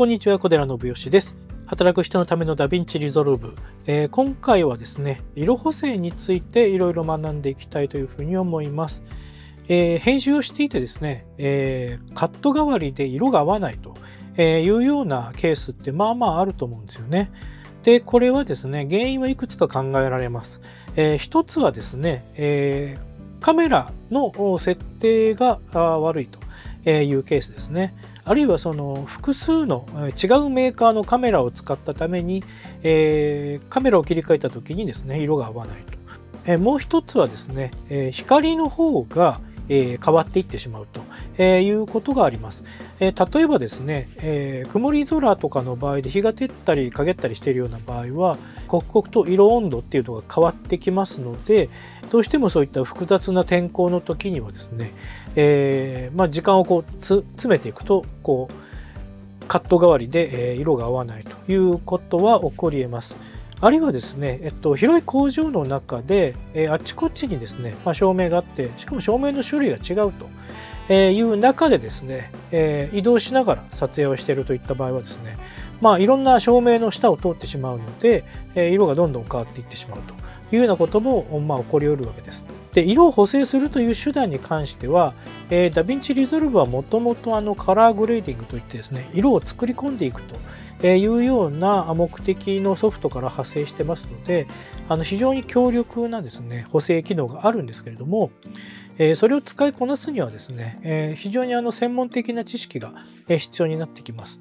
こんにちは、小寺信義です。働く人のためのダヴィンチリゾルブ、えー、今回はですね、色補正についていろいろ学んでいきたいというふうに思います。えー、編集をしていてですね、えー、カット代わりで色が合わないというようなケースってまあまああると思うんですよね。で、これはですね、原因はいくつか考えられます。えー、一つはですね、えカメラの設定が悪いというケースですね。あるいはその複数の違うメーカーのカメラを使ったために、えー、カメラを切り替えた時にですね色が合わないと。えもう一つはですね、え光の方がえ変わっていってしまうと、えいうことがあります。え例えばですね、え曇り空とかの場合で日が照ったり陰ったりしているような場合は刻々と色温度っていうのが変わってきますのでどうしてもそういった複雑な天候の時にはですね、えまあ、時間をこう詰めていくとこうカット代わりで色が合わないということは起こりえます。あるいはですね、えっと、広い工場の中で、えー、あちこちにですね、まあ、照明があって、しかも照明の種類が違うと、えいう中でですね、えー、移動しながら撮影をしているといった場合はですね、まあ、いろんな照明の下を通ってしまうので、え色がどんどん変わっていってしまうというようなことも、まあ、起こりうるわけです。で色を補正するという手段に関しては、えー、ダヴィンチリゾルブはもともとカラーグレーディングといってですね色を作り込んでいくとえいうような目的のソフトから派生してますのであの非常に強力なですね補正機能があるんですけれども、えそれを使いこなすにはですね、え非常にあの専門的な知識が必要になってきます。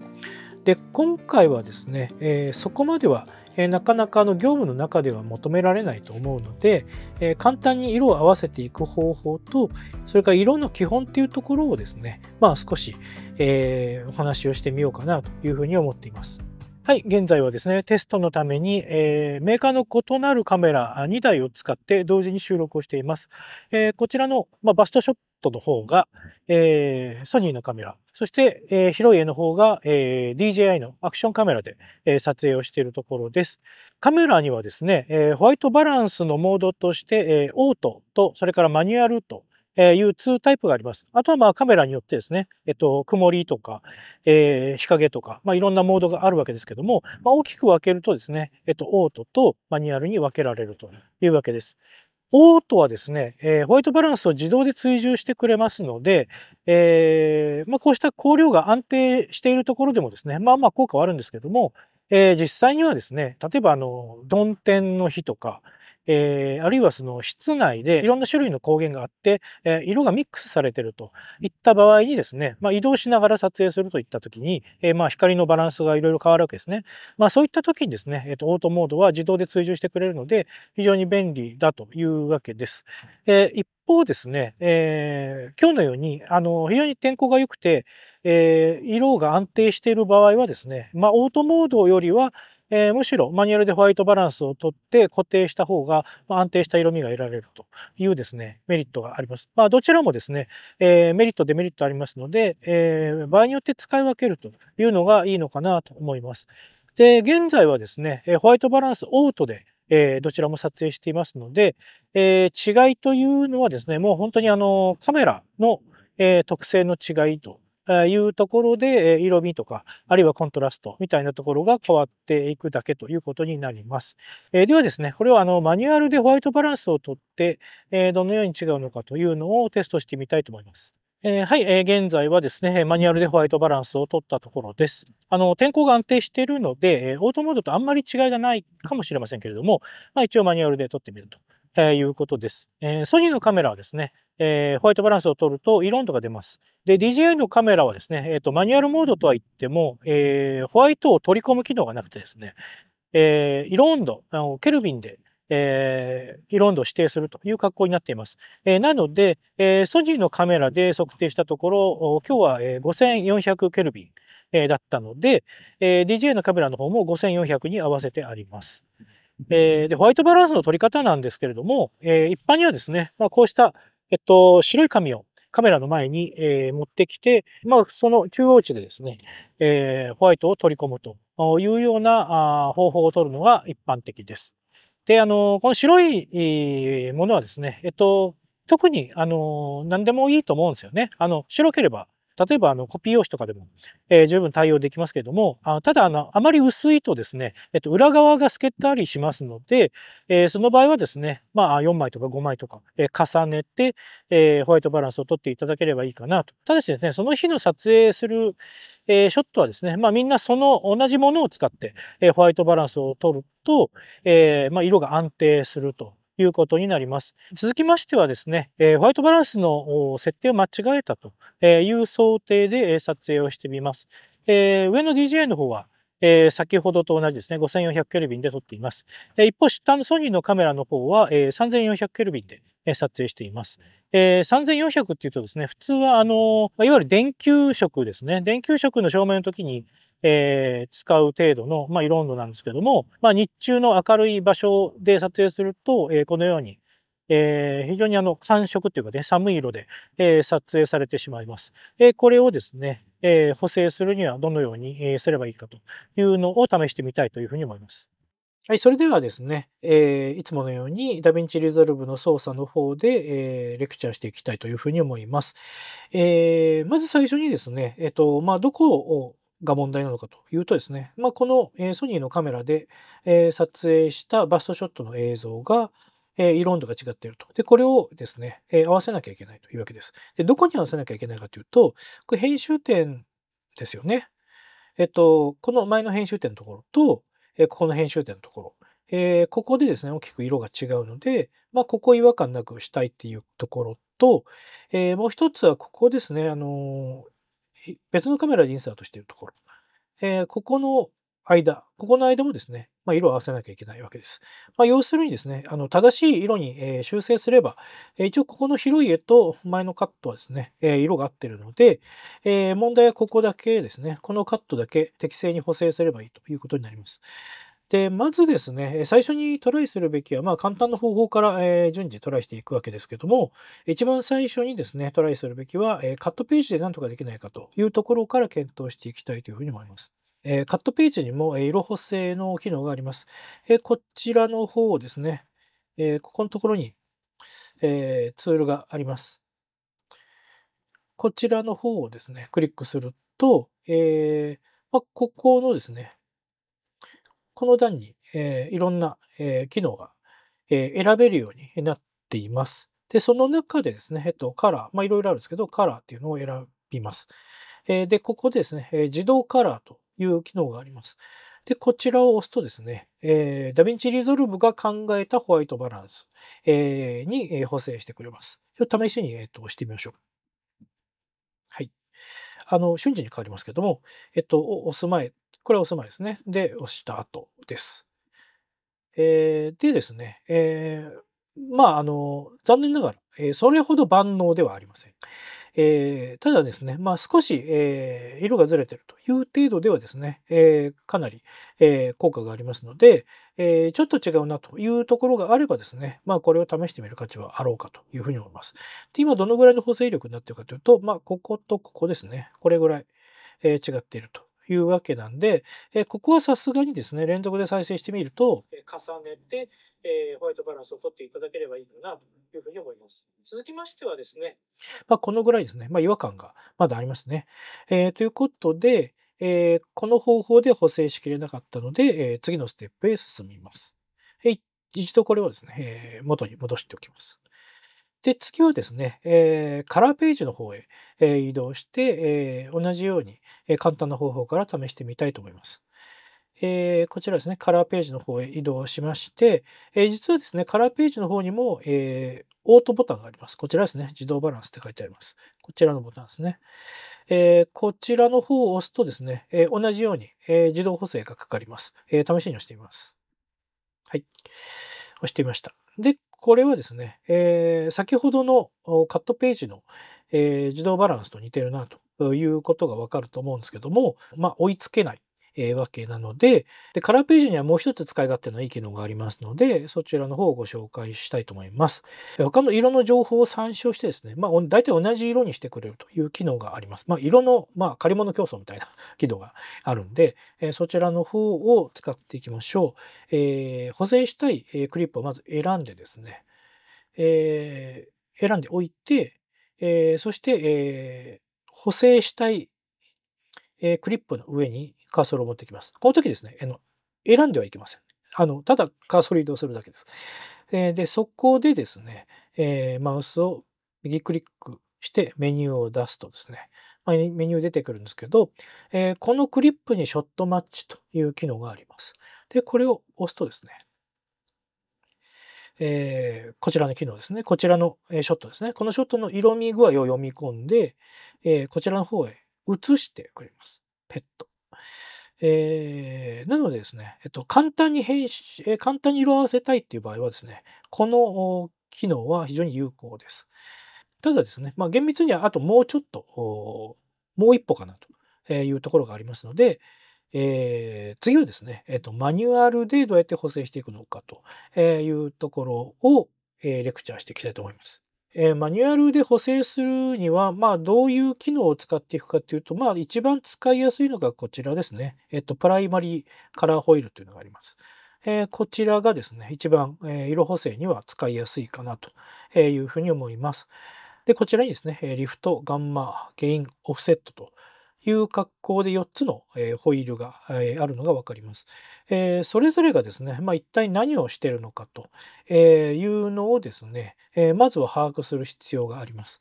で今回はですね、えそこまではえなかなかあの業務の中では求められないと思うので、え簡単に色を合わせていく方法とそれから色の基本っていうところをですね、まあ、少し、えお話をしてみようかなというふうに思っています。はい、現在はですね、テストのために、えー、メーカーの異なるカメラ2台を使って同時に収録をしています。えー、こちらの、まあ、バストショッットの方が、えー、ソニーのカメラ、そして、えー、広い絵の方が、えー、DJI のアクションカメラで、えー、撮影をしているところです。カメラにはですね、えー、ホワイトバランスのモードとして、えー、オートと、それからマニュアルと、えー、いう2タイプがあります。あとはまあカメラによってですね、えっと、曇りとか、えー、日陰とか、まあ、いろんなモードがあるわけですけども、まあ、大きく分けるとですね、えっと、オートとマニュアルに分けられるというわけです。オートはですね、えー、ホワイトバランスを自動で追従してくれますので、えー、まあ、こうした光量が安定しているところでもですね、まあまあ効果はあるんですけども、えー、実際にはですね、例えばあの、曇天の日とか、えー、あるいはその室内でいろんな種類の光源があって、えー、色がミックスされてるといった場合にですね、まあ、移動しながら撮影するといった時に、えー、まあ光のバランスがいろいろ変わるわけですね。まあ、そういった時にですね、えー、とオートモードは自動で追従してくれるので非常に便利だというわけです。えー、一方ですね、えー、今日のようにあの非常に天候が良くて、えー、色が安定している場合はですね、まあ、オートモードよりはえー、むしろマニュアルでホワイトバランスをとって固定した方が安定した色味が得られるというですね、メリットがあります。まあ、どちらもですね、えー、メリット、デメリットありますので、えー、場合によって使い分けるというのがいいのかなと思います。で、現在はですね、ホワイトバランスオートで、えどちらも撮影していますので、え違いというのはですね、もう本当にあのカメラの、え特性の違いというところで、色味とか、あるいはコントラストみたいなところが変わっていくだけということになります。えではですね、これはあのマニュアルでホワイトバランスをとって、えどのように違うのかというのをテストしてみたいと思います。えー、はい、えー、現在はですね、マニュアルでホワイトバランスを取ったところです。あの、天候が安定しているので、オートモードとあんまり違いがないかもしれませんけれども、まあ、一応マニュアルで取ってみると。えいうことです。えソニーのカメラはですね、えホワイトバランスを取ると色温度が出ます。で、DJI のカメラはですね、えーと、マニュアルモードとは言っても、えホワイトを取り込む機能がなくてですね、え色温度、あのケルビンで、えー、色温度を指定するという格好になっています。えー、なので、えー、ソニーのカメラで測定したところ、今日は、え5400ケルビン、えだったので、えー、DJI のカメラの方も5400に合わせてあります。えー、で、ホワイトバランスの取り方なんですけれども、えー、一般にはですね、まあ、こうした、えっと、白い紙をカメラの前に、えー、持ってきて、まあ、その中央値でですね、えー、ホワイトを取り込むというようなあ方法を取るのが一般的です。で、あの、この白いものはですね、えっと、特に、あの、何でもいいと思うんですよね。あの、白ければ例えばあのコピー用紙とかでも、えー、十分対応できますけれども、あただあの、あまり薄いとですね、えっと、裏側が透けたりしますので、えー、その場合はですね、まあ、4枚とか5枚とか、えー、重ねて、えホワイトバランスを取っていただければいいかなと。ただしですね、その日の撮影する、えショットはですね、まあ、みんなその同じものを使って、えホワイトバランスを取ると、えまあ、色が安定するということになります。続きましてはですね、えホワイトバランスの設定を間違えたという想定で撮影をしてみます。え上の DJI の方は、え先ほどと同じですね、5400ケルビンで撮っています。え一方、下のソニーのカメラの方は、え3400ケルビンで、え撮影しています。え3400っていうとですね、普通は、あのいわゆる電球色ですね、電球色の照明の時に、えー、使う程度の、まあ、色温度なんですけども、まあ、日中の明るい場所で撮影すると、えー、このように、えー、非常にあの寒色というかね、寒い色で、えー、撮影されてしまいます。えー、これをですね、えー、補正するにはどのように、えー、すればいいかというのを試してみたいというふうに思います。はい、それではですね、えー、いつものようにダヴィンチリゾルブの操作の方で、えー、レクチャーしていきたいというふうに思います。えー、まず最初にですね、えっ、と、まあ、どこをが問題なのかというとですね、まあ、この、えソニーのカメラで、え撮影したバストショットの映像が、え色温度が違っていると。で、これをですね、え合わせなきゃいけないというわけです。で、どこに合わせなきゃいけないかというと、これ編集点ですよね。えっと、この前の編集点のところと、えここの編集点のところ、えー、ここでですね、大きく色が違うので、まあ、ここ違和感なくしたいっていうところと、えー、もう一つはここですね、あのー別のカメラでインサートしているところ、えー、ここの間、ここの間もですね、まあ、色を合わせなきゃいけないわけです。まあ、要するにですね、あの正しい色に、えー、修正すれば、えー、一応ここの広い絵と前のカットはですね、えー、色が合ってるので、え問題はここだけですね、このカットだけ適正に補正すればいいということになります。で、まずですね、最初にトライするべきは、まあ簡単な方法から、え順次トライしていくわけですけども、一番最初にですね、トライするべきは、えカットページで何とかできないかというところから検討していきたいというふうに思います。えカットページにも、え色補正の機能があります。えこちらの方をですね、えここのところに、えツールがあります。こちらの方をですね、クリックすると、えまあ、ここのですね、この段に、えー、いろんな、えー、機能が、えー、選べるようになっています。で、その中でですね、えっと、カラー、まあ、いろいろあるんですけど、カラーっていうのを選びます。えー、で、ここでですね、えー、自動カラーという機能があります。で、こちらを押すとですね、えー、ダヴィンチリゾルブが考えたホワイトバランス、えー、に補正してくれます。試しに、えー、と押してみましょう。はい。あの、瞬時に変わりますけども、えっと、押す前これはおさですね。で、押した後です。えー、でですね、えー、まあ、あの、残念ながら、えー、それほど万能ではありません。えー、ただですね、まあ、少し、えー、色がずれてるという程度ではですね、えー、かなり、え効果がありますので、えちょっと違うなというところがあればですね、まあ、これを試してみる価値はあろうかというふうに思います。で今どのぐらいの補正力になってるかというと、まあ、こことここですね、これぐらい、え違っているというわけなんで、えここはさすがにですね、連続で再生してみると、重ねて、えホワイトバランスを取っていただければいいかなというふうに思います。続きましてはですね、まあ、このぐらいですね、まあ、違和感がまだありますね。えということで、えこの方法で補正しきれなかったので、え次のステップへ進みます。一度これをですね、え元に戻しておきます。で、次はですね、えー、カラーページの方へ、えー、移動して、えー、同じように、え簡単な方法から試してみたいと思います。えこちらですね、カラーページの方へ移動しまして、え実はですね、カラーページの方にも、えオートボタンがあります。こちらですね、自動バランスって書いてあります。こちらのボタンですね。えこちらの方を押すとですね、え同じように、え自動補正がかかります、え試しに押してみます。はい。押してみました。で、これはですね、えー、先ほどのカットページの、えー、自動バランスと似てるなということがわかると思うんですけども、まあ、追いつけないえー、わけなのででカラーページにはもう一つ使い勝手のいい機能がありますのでそちらの方をご紹介したいと思います他の色の情報を参照してですね、まあ、大体同じ色にしてくれるという機能があります、まあ、色の、まあ、借り物競争みたいな機能があるんで、えー、そちらの方を使っていきましょう、えー、補正したいクリップをまず選んでですね、えー、選んでおいて、えー、そして、えー、補正したい、えクリップの上に、カーソルを持ってきます。この時ですね、あの選んではいけません。あのただカーソル移動するだけです。えー、で、そこでですね、えー、マウスを右クリックしてメニューを出すとですね、まあ、メニュー出てくるんですけど、えー、このクリップにショットマッチという機能があります。で、これを押すとですね、えー、こちらの機能ですね。こちらの、えショットですね。このショットの色味具合を読み込んで、えー、こちらの方へ移してくれます。えー、なのでですね、えっと、簡単に変身、えー、簡単に色合わせたいっていう場合はですね、この機能は非常に有効です。ただですね、まあ、厳密にはあともうちょっと、もう一歩かなというところがありますので、えー、次はですね、えっと、マニュアルでどうやって補正していくのかというところを、えレクチャーしていきたいと思います。えー、マニュアルで補正するには、まあ、どういう機能を使っていくかというと、まあ、一番使いやすいのがこちらですね。えっと、プライマリーカラーホイールというのがあります。えー、こちらがですね、一番、えー、色補正には使いやすいかなというふうに思います。で、こちらにですね、リフト、ガンマ、ゲイン、オフセットという格好で4つの、えー、ホイールが、えー、あるのが分かります。えー、それぞれがですね、まあ、一体何をしてるのかと、えいうのをですね、えまずは把握する必要があります。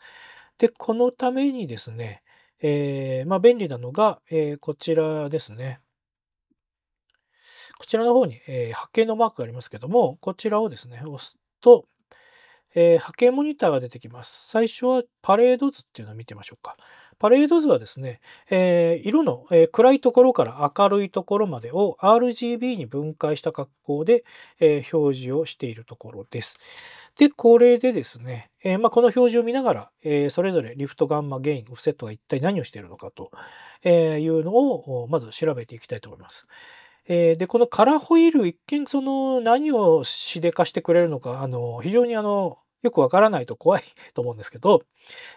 で、このためにですね、えまあ、便利なのが、えこちらですね。こちらの方に、えー、波形のマークがありますけども、こちらをですね、押すと、え波形モニターが出てきます。最初はパレード図っていうのを見てみましょうか。パレード図はですね、えー、色の、えー、暗いところから明るいところまでを RGB に分解した格好で、えー、表示をしているところです。で、これでですね、えー、まあ、この表示を見ながら、えー、それぞれリフト、ガンマ、ゲイン、オフセットが一体何をしているのかというのをまず調べていきたいと思います。えでこのカラーホイール一見その何をしでかしてくれるのかあの非常にあのよくわからないと怖いと思うんですけど、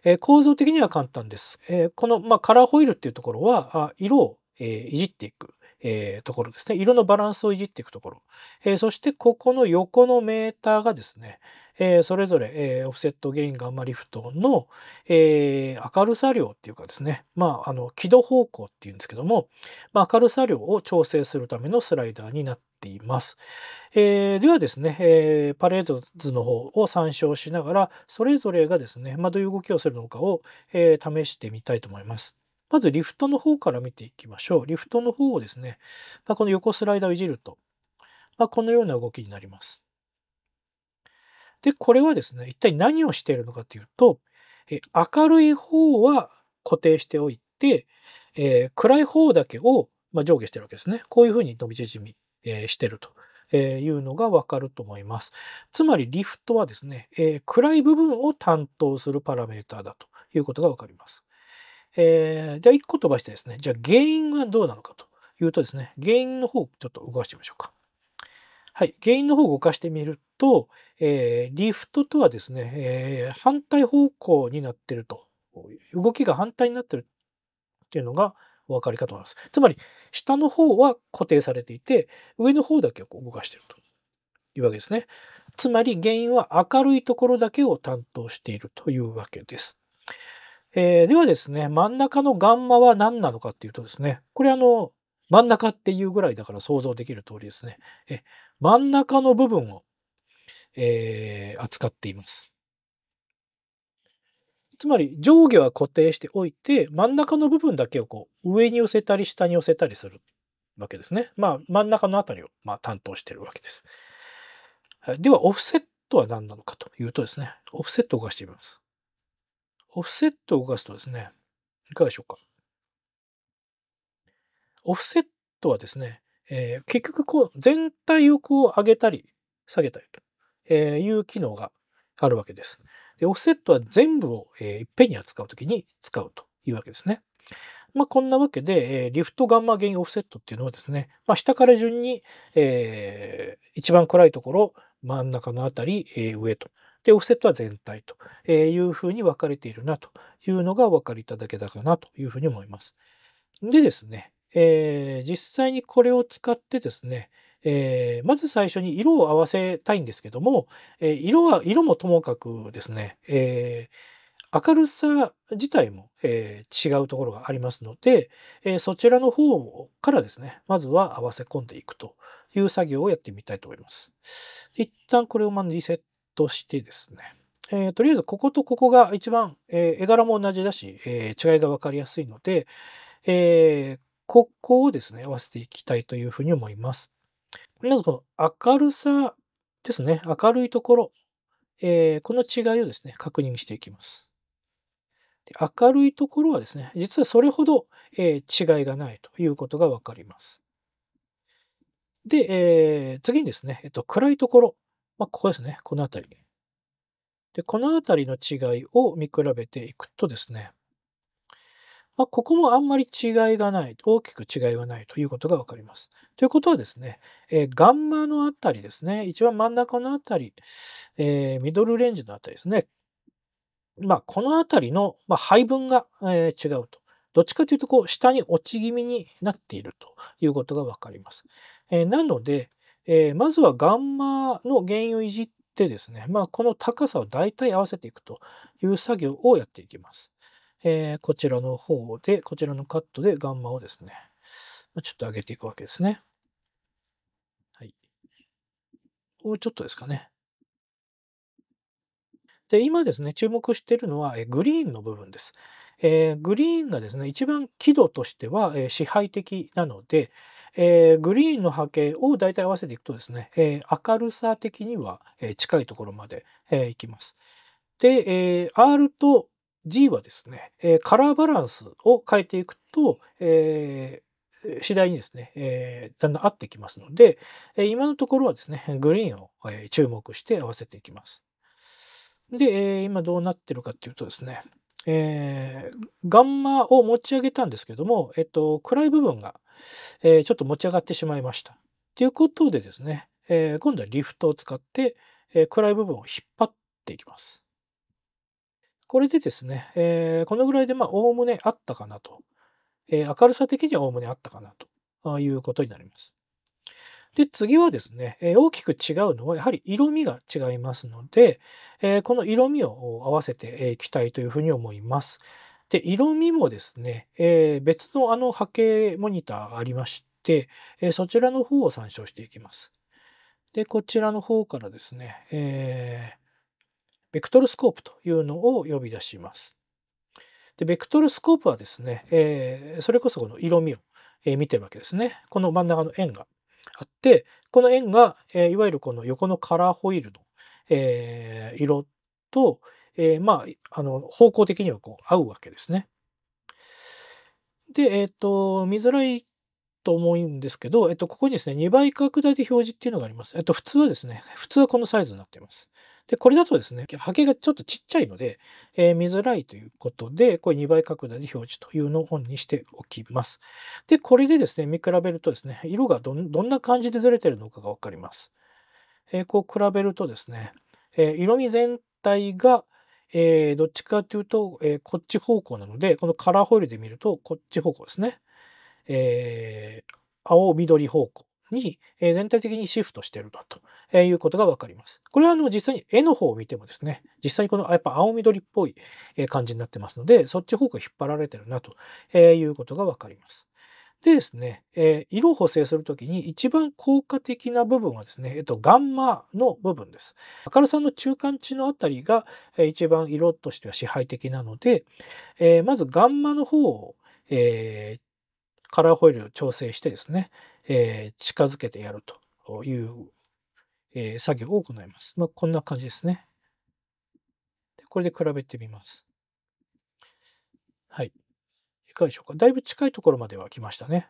えー、構造的には簡単です。えー、この、まあ、カラーホイールっていうところは、あ色を、えー、いじっていく。えー、ところですね。色のバランスをいじっていくところ。えー、そしてここの横のメーターがですね、えー、それぞれ、えオフセットゲインガンマリフトの、え明るさ量っていうかですね、まあ、あの、軌道方向っていうんですけども、まあ、明るさ量を調整するためのスライダーになってています。えー、ではですね、えー、パレード図の方を参照しながら、それぞれがですね、まあ、どういう動きをするのかを、えー、試してみたいと思います。まずリフトの方から見ていきましょう。リフトの方をですね、まあ、この横スライダーをいじると、まあ、このような動きになります。で、これはですね、一体何をしているのかというと、え明るい方は固定しておいて、えー、暗い方だけを、まあ、上下してるわけですね。こういうふうに伸び縮みえー、してると。えいうのがわかると思います。つまりリフトはですね、え暗い部分を担当するパラメーターだということがわかります。えじゃあ1個飛ばしてですね、じゃあ原因はどうなのかというとですね、原因の方ちょっと動かしてみましょうか。はい、原因の方を動かしてみると、えー、リフトとはですね、えー、反対方向になってると動きが反対になってるっていうのが、お分かりかと思います。つまり、下の方は固定されていて、上の方だけを動かしているというわけですね。つまり、原因は明るいところだけを担当しているというわけです。えー、ではですね、真ん中のガンマは何なのかっていうとですね、これあの、真ん中っていうぐらいだから想像できる通りですね。え真ん中の部分を、えー、扱っています。つまり上下は固定しておいて真ん中の部分だけをこう上に寄せたり下に寄せたりするわけですね。まあ真ん中の辺りをま担当してるわけです。ではオフセットは何なのかというとですね、オフセットを動かしてみます。オフセットを動かすとですね、いかがでしょうか。オフセットはですね、えー、結局こう全体をこう上げたり下げたりという機能があるわけです。で、オフセットは全部を、えいっぺんに扱うときに使うというわけですね。まあ、こんなわけで、えー、リフトガンマ原因オフセットっていうのはですね、まあ、下から順に、えー、一番暗いところ、真ん中のあたり、えー、上と。で、オフセットは全体というふうに分かれているなというのがお分かりいただけたかなというふうに思います。でですね、えー、実際にこれを使ってですね、えー、まず最初に色を合わせたいんですけども、えー、色は色もともかくですね、えー、明るさ自体も、え違うところがありますので、えそちらの方からですねまずは合わせ込んでいくという作業をやってみたいと思います。一旦これをまリセットしてですね、えー、とりあえずこことここが一番、えー、絵柄も同じだし、えー、違いが分かりやすいので、えここをですね合わせていきたいというふうに思います。りあえずこの明るさですね、明るいところ、えー、この違いをですね、確認していきます。で明るいところはですね、実はそれほど、えー、違いがないということが分かります。で、えー、次にですね、えっと、暗いところ、まあ、ここですね、この辺り。で、この辺りの違いを見比べていくとですね、まあ、ここもあんまり違いがない、大きく違いはないということが分かります。ということはですね、えー、ガンマのあたりですね、一番真ん中のあたり、えー、ミドルレンジのあたりですね、まあ、このあたりの、まあ、配分が、えー、違うと。どっちかというと、こう、下に落ち気味になっているということが分かります。えー、なので、えー、まずはガンマの原因をいじってですね、まあ、この高さを大体合わせていくという作業をやっていきます。えー、こちらの方で、こちらのカットでガンマをですね、ちょっと上げていくわけですね。はい。もうちょっとですかね。で、今ですね、注目しているのは、えグリーンの部分です。えー、グリーンがですね、一番輝度としては、えー、支配的なので、えー、グリーンの波形を大体合わせていくとですね、え明るさ的には、え近いところまで、えー、いきます。で、え R と G はですね、えカラーバランスを変えていくと、えー、次第にですね、えー、だんだん合ってきますので、え今のところはですね、グリーンを、え注目して合わせていきます。で、え今どうなってるかっていうとですね、えー、ガンマを持ち上げたんですけども、えっと、暗い部分が、えー、ちょっと持ち上がってしまいました。ということでですね、えー、今度はリフトを使って、え暗い部分を引っ張っていきます。これでですね、えー、このぐらいでまあ、おおむねあったかなと。えー、明るさ的にはおおむねあったかなということになります。で、次はですね、えー、大きく違うのは、やはり色味が違いますので、えー、この色味を合わせていきたいというふうに思います。で、色味もですね、えー、別のあの波形モニターがありまして、えそちらの方を参照していきます。で、こちらの方からですね、えベクトルスコープというのを呼び出します。でベクトルスコープはですね、えー、それこそこの色味を、え見てるわけですね。この真ん中の円があってこの円が、えー、いわゆるこの横のカラーホイールの、えー、色と、えー、まああの方向的にはこう合うわけですね。で、えっ、ー、と見づらいと思うんですけど、えっと、ここにですね、2倍拡大で表示っていうのがあります。えっと、普通はですね、普通はこのサイズになっています。で、これだとですね、波形がちょっとちっちゃいので、えー、見づらいということで、これ2倍拡大で表示というのをオンにしておきます。で、これでですね、見比べるとですね、色がどんな感じでずれてるのかがわかります。えー、こう比べるとですね、えー、色味全体が、えー、どっちかというと、えこっち方向なので、このカラーホイールで見ると、こっち方向ですね。え青、緑方向。に全体的にシフトしてるだということが分かります。これはあの実際に絵の方を見てもですね、実際にこのやっぱ青緑っぽい感じになってますので、そっち方向引っ張られてるなということが分かります。でですね、え色を補正するときに一番効果的な部分はですね、えっと、ガンマの部分です。明るさの中間値のあたりが、え一番色としては支配的なので、えまずガンマの方を、えカラーホイールを調整してですね、えー、近づけてやるという、えー、作業を行います。まあ、こんな感じですねで。これで比べてみます。はい。いかがでしょうか。だいぶ近いところまでは来ましたね。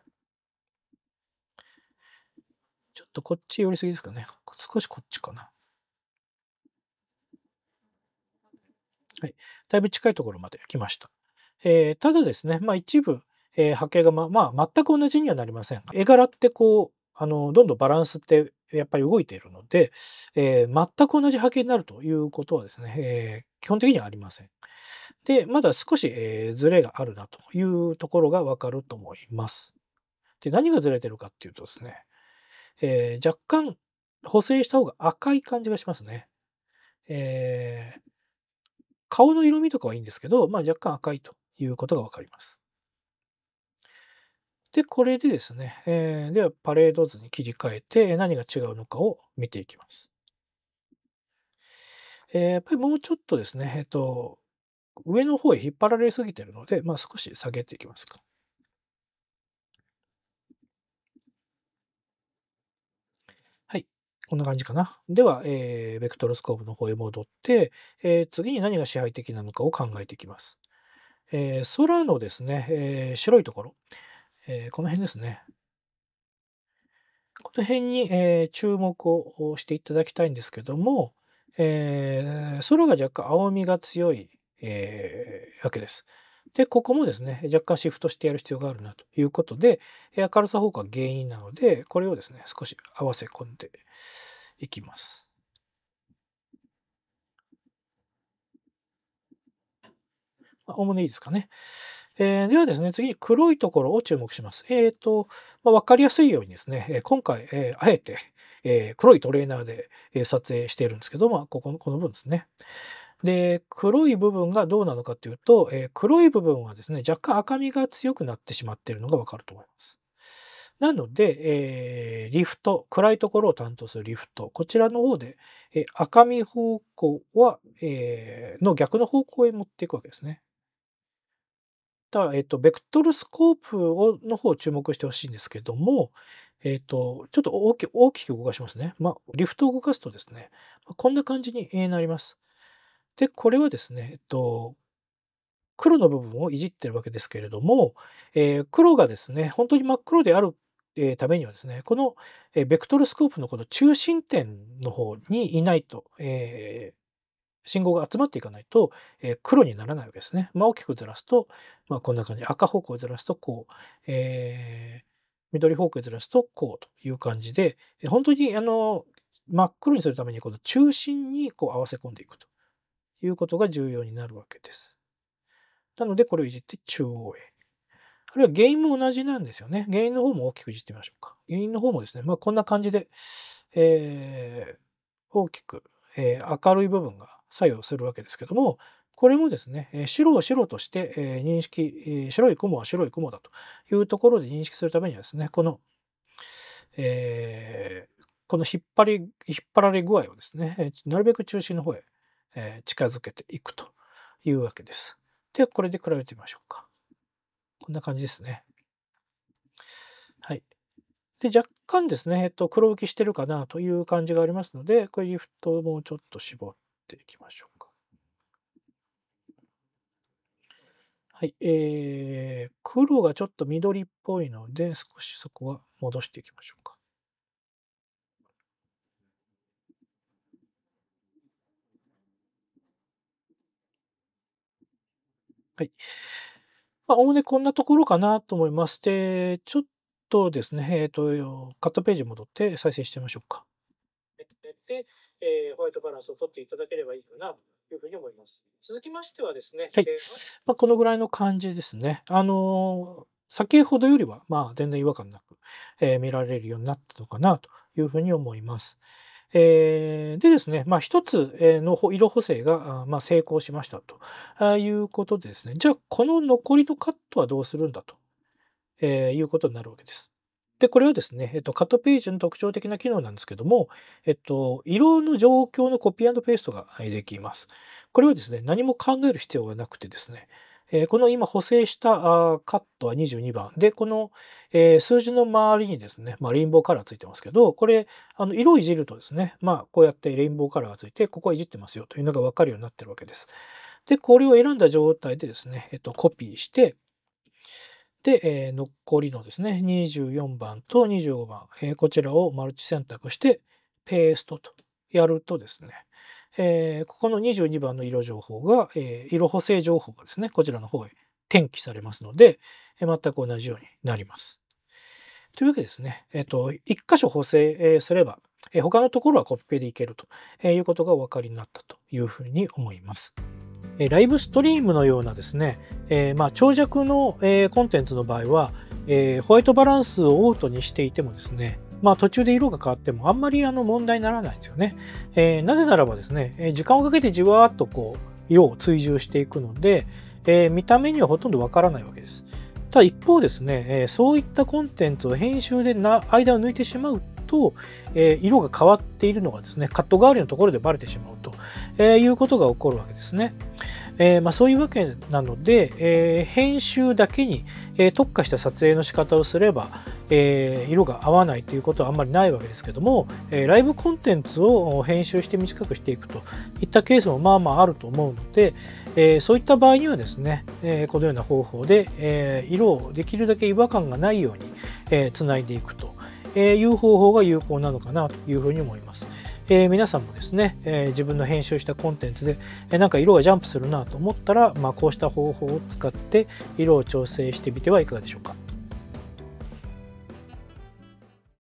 ちょっとこっち寄りすぎですかね。少しこっちかな。はい。だいぶ近いところまで来ました。えー、ただですね、まあ一部、えー、波形がま、まあ、全く同じにはなりません。絵柄ってこう、あの、どんどんバランスってやっぱり動いているので、えー、全く同じ波形になるということはですね、えー、基本的にはありません。で、まだ少し、えー、ズレがあるなというところがわかると思います。で、何がずれてるかっていうとですね、えー、若干補正した方が赤い感じがしますね。えー、顔の色味とかはいいんですけど、まあ、若干赤いということがわかります。で、これでですね、えー、ではパレード図に切り替えて何が違うのかを見ていきます。えー、やっぱりもうちょっとですね、えっ、ー、と、上の方へ引っ張られすぎてるので、まあ、少し下げていきますか。はい、こんな感じかな。では、えー、ベクトルスコープの方へ戻って、えー、次に何が支配的なのかを考えていきます。えー、空のですね、えー、白いところ。えー、この辺ですね。この辺に、えー、注目をしていただきたいんですけども、えー、ソロが若干青みが強い、えー、わけです。で、ここもですね、若干シフトしてやる必要があるなということで、明るさ方向が原因なので、これをですね、少し合わせ込んでいきます。まおおむねいいですかね。えー、ではですね、次、黒いところを注目します。えっ、ー、と、まあ、かりやすいようにですね、今回、えー、あえて、え黒いトレーナーで、え撮影しているんですけど、まあ、ここの、この分ですね。で、黒い部分がどうなのかというと、え黒い部分はですね、若干赤みが強くなってしまっているのがわかると思います。なので、えー、リフト、暗いところを担当するリフト、こちらの方で、えー、赤み方向は、えー、の逆の方向へ持っていくわけですね。た、えっと、ベクトルスコープをの方を注目してほしいんですけども、えっと、ちょっと大き大きく動かしますね。まあ、リフトを動かすとですね、こんな感じになります。で、これはですね、えっと、黒の部分をいじってるわけですけれども、えー、黒がですね、本当に真っ黒であるえー、ためにはですね、この、えー、ベクトルスコープのこの中心点の方にいないと、え信号が集まっていかないと、えー、黒にならないわけですね。まあ、大きくずらすと、まあ、こんな感じ。赤方向をずらすとこう、えー、緑方向をずらすとこうという感じで、本当にあの真っ黒にするためにこの中心にこう合わせ込んでいくということが重要になるわけです。なのでこれをいじって中央へ。あるいは原因も同じなんですよね。原因の方も大きくいじってみましょうか。原因の方もですね、まあ、こんな感じで、えー、大きく、えー、明るい部分が作用するわけですけどもこれもですね白を白として認識白い雲は白い雲だというところで認識するためにはですねこの、えー、この引っ張り引っ張られ具合をですねなるべく中心の方へ近づけていくというわけです。ではこれで比べてみましょうか。こんな感じですね。はい。で、若干ですね、えっと、黒浮きしてるかなという感じがありますので、これリフトもうちょっと絞っていきましょうか。はい、えー、黒がちょっと緑っぽいので、少しそこは戻していきましょうか。はい。まあ、おおねこんなところかなと思います。で、ちょっとですね、えっ、ー、と、カットページ戻って再生してみましょうか。でえー、ホワイトバランスを取っていただければいいかなというふうに思います。続きましてはですね、はいえー、まあ、このぐらいの感じですね。あのー、先ほどよりは、まあ、全然違和感なく、えー、見られるようになったのかなというふうに思います。えー、でですね、まあ、一つの色補正が、まあ、成功しましたということでですね、じゃあこの残りのカットはどうするんだと、えー、いうことになるわけです。で、これはですね、えっと、カットページの特徴的な機能なんですけども、えっと、色の状況のコピーペーストができます。これはですね、何も考える必要がなくてですね、えー、この今補正したカットは22番で、この、えー、数字の周りにですね、まあ、レインボーカラーついてますけど、これ、あの色をいじるとですね、まあ、こうやってレインボーカラーがついて、ここはいじってますよというのがわかるようになってるわけです。で、これを選んだ状態でですね、えっと、コピーして、で、えー、残りのですね、24番と25番、えー、こちらをマルチ選択して、ペーストとやるとですね、えー、ここの22番の色情報が、え色補正情報がですね、こちらの方へ転記されますので、え全く同じようになります。というわけですね、えっ、と、1箇所補正すれば、え他のところはコピペでいけるということがお分かりになったというふうに思います。えライブストリームのようなですね、えまあ、長尺の、えコンテンツの場合は、えホワイトバランスをオートにしていてもですね、まあ、途中で色が変わってもあんまりあの問題にならないんですよね。えー、なぜならばですね、え時間をかけてじわーっとこう色を追従していくので、えー、見た目にはほとんどわからないわけです。ただ一方ですね、えー、そういったコンテンツを編集でな間を抜いてしまうと、え色が変わっているのがですね、カット代わりのところでバレてしまうと、えいうことが起こるわけですね。えー、まあ、そういうわけなので、えー、編集だけに、えー、特化した撮影の仕方をすれば、え色が合わないということはあんまりないわけですけども、えライブコンテンツを編集して短くしていくといったケースもまあまああると思うので、えそういった場合にはですね、えこのような方法で、え色をできるだけ違和感がないようにつな、いでいくという方法が有効なのかなというふうに思います。えー、皆さんもですね、えー、自分の編集したコンテンツで、えー、なんか色がジャンプするなと思ったら、まあ、こうした方法を使って色を調整してみてはいかがでしょうか。